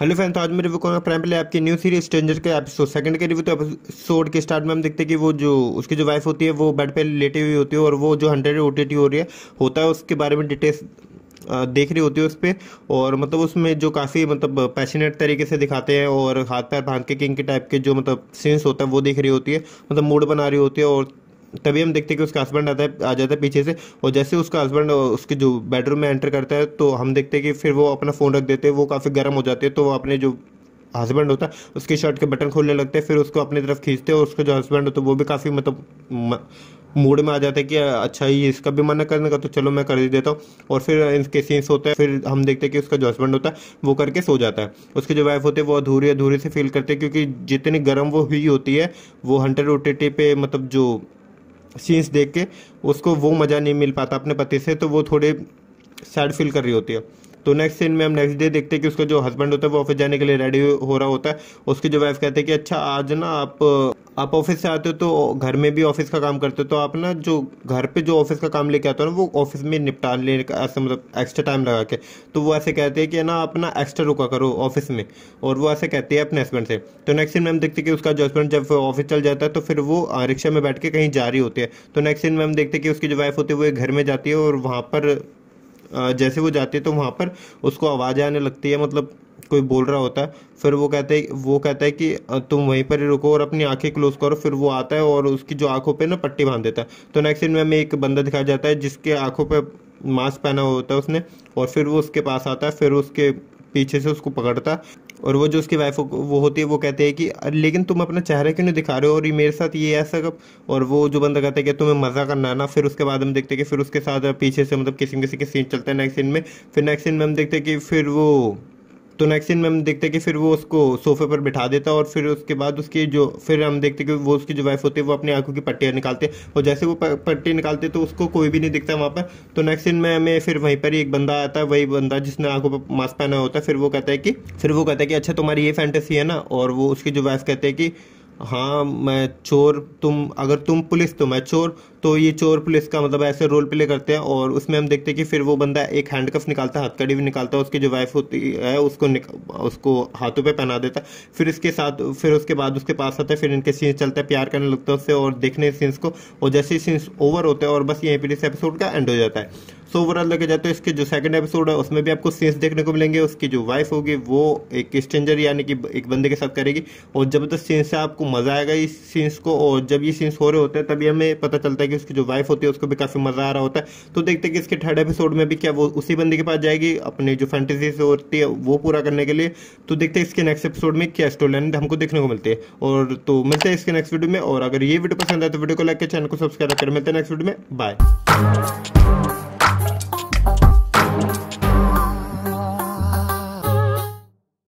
hello friends तो आज मैं रिव्यू करूँगा prime play app new series stranger के एपिसोड सेकंड के रिव्यू तो एपिसोड के स्टार्ट में हम देखते हैं कि वो जो उसकी जो वाइफ होती है वो बेड पे लेटी हुई होती है और वो जो हंड्रेड ओ टी हो रही है होता है उसके बारे में डिटेल्स देख रही होती है उस पर और मतलब उसमें जो काफ़ी मतलब पैशनेट तरीके से दिखाते हैं और हाथ पैर भांग के किंग के टाइप के जो मतलब सीन्स होता है वो देख रही होती है मतलब मूड बना रही होती है और तभी हम देखते हैं कि उसका हस्बैंड आता है आ जाता है पीछे से और जैसे उसका हस्बैंड उसके जो बेडरूम में एंटर करता है तो हम देखते हैं कि फिर वो अपना फ़ोन रख देते हैं वो काफ़ी गर्म हो जाते हैं तो वो अपने जो हस्बैंड होता है उसके शर्ट के बटन खोलने लगते हैं फिर उसको अपनी तरफ खींचते हैं और उसका जो हस्बैंड होता है वो भी काफ़ी मतलब मूड में आ जाता है कि अच्छा ये इसका भी मन करने का तो चलो मैं कर ही देता हूँ और फिर इनके सीन्स होते हैं फिर हम देखते हैं कि उसका जो हस्बैंड होता है वो करके सो जाता है उसकी जो वाइफ होती है वो अधूरी अधूरी से फील करते हैं क्योंकि जितनी गर्म वो हुई होती है वो हंटर ओ पे मतलब जो सीन्स देख के उसको वो मज़ा नहीं मिल पाता अपने पति से तो वो थोड़े सैड फील कर रही होती है तो नेक्स्ट सीन में हम नेक्स्ट डे देखते हैं कि उसका जो हस्बैंड होता है वो ऑफिस जाने के लिए रेडी हो रहा होता है उसकी जो वाइफ कहते हैं कि अच्छा आज ना आप आप ऑफिस से आते हो तो घर में भी ऑफिस का काम करते हो तो आप ना जो घर पे जो ऑफिस का काम लेके आते हो ना वो ऑफिस में निपटा ले ऐसे मतलब एक्स्ट्रा टाइम लगा के तो वो ऐसे कहते हैं कि ना अपना एक्स्ट्रा रुका करो ऑफिस में और वो ऐसे कहते हैं अपने हस्बैंड से तो नेक्स्ट सीन में हम देखते हैं कि उसका जो हस्बैंड जब ऑफिस चल जाता है तो फिर वो रिक्शा में बैठ के कहीं जा रही होती है तो नेक्स्ट सीन में हम देखते हैं कि उसकी जो वाइफ होती है वो घर में जाती है और वहाँ पर जैसे वो जाते हैं तो वहाँ पर उसको आवाज़ आने लगती है मतलब कोई बोल रहा होता है फिर वो कहते हैं वो कहता है कि तुम वहीं पर ही रुको और अपनी आंखें क्लोज करो फिर वो आता है और उसकी जो आंखों पे ना पट्टी बांध देता है तो नेक्स्ट सीन में हमें एक बंदा दिखाया जाता है जिसके आंखों पे मास्क पहना होता है उसने और फिर वो उसके पास आता है फिर उसके पीछे से उसको पकड़ता और वो जो उसकी वाइफ वो होती है वो कहते हैं कि लेकिन तुम अपना चेहरा क्यों नहीं दिखा रहे हो और ये मेरे साथ ये ऐसा कब और वो जो बंदा कहता है कि तुम्हें मज़ा करना है ना फिर उसके बाद हम देखते हैं कि फिर उसके साथ पीछे से मतलब किसी किसी के सीन चलते हैं नेक्स्ट सीन में फिर नेक्स्ट सीन में हम देखते हैं कि फिर वो तो नेक्स्ट सीन में हम देखते हैं कि फिर वो उसको सोफे पर बिठा देता है और फिर उसके बाद उसकी जो फिर हम देखते हैं कि वो उसकी जो वाइफ होती है वो अपनी आंखों की पट्टियाँ निकालते हैं और जैसे वो पट्टी निकालते तो उसको कोई भी नहीं दिखता वहाँ पर तो नेक्स्ट सीन में हमें फिर वहीं पर ही एक बंदा आता है वही बंदा जिसने आंखों पर मास्क पहना होता है फिर वो कहता है कि फिर वो कहता है कि अच्छा तुम्हारी ये फैंटेसी है ना और वो उसकी जो वाइफ कहते हैं कि हाँ मैं चोर तुम अगर तुम पुलिस तो मैं चोर तो ये चोर पुलिस का मतलब ऐसे रोल प्ले करते हैं और उसमें हम देखते हैं कि फिर वो बंदा एक हैंडकफ निकालता है हथकड़ी भी निकालता है उसकी जो वाइफ होती है उसको उसको हाथों पे पहना देता है फिर इसके साथ फिर उसके बाद उसके पास आता है फिर इनके सीन्स चलता है प्यार करने लगता है उससे और देखने सीन्स को और जैसे सीन्स ओवर होते हैं और बस यहीं पर इस एपिसोड का एंड हो जाता है सो तो ओवरऑल लेके जाते हो इसके जो सेकंड एपिसोड है उसमें भी आपको सीन्स देखने को मिलेंगे उसकी जो वाइफ होगी वो एक स्ट्रेंजर यानी कि एक बंदे के साथ करेगी और तक सीन्स है आपको मजा आएगा इस सीन्स को और जब ये सीन्स हो रहे होते हैं तभी हमें पता चलता है कि उसकी जो वाइफ होती है उसको भी काफी मजा आ रहा होता है तो देखते हैं कि इसके थर्ड एपिसोड में भी क्या वो उसी बंदे के पास जाएगी अपनी जो फैंटेसीज होती है वो पूरा करने के लिए तो देखते हैं इसके नेक्स्ट एपिसोड में क्या स्टोरी लाइन हमको देखने को मिलती है और तो मिलते हैं इसके नेक्स्ट वीडियो में और अगर ये वीडियो पसंद आए तो वीडियो को लाइक के चैनल को सब्सक्राइब कर मिलते हैं नेक्स्ट वीडियो में बाय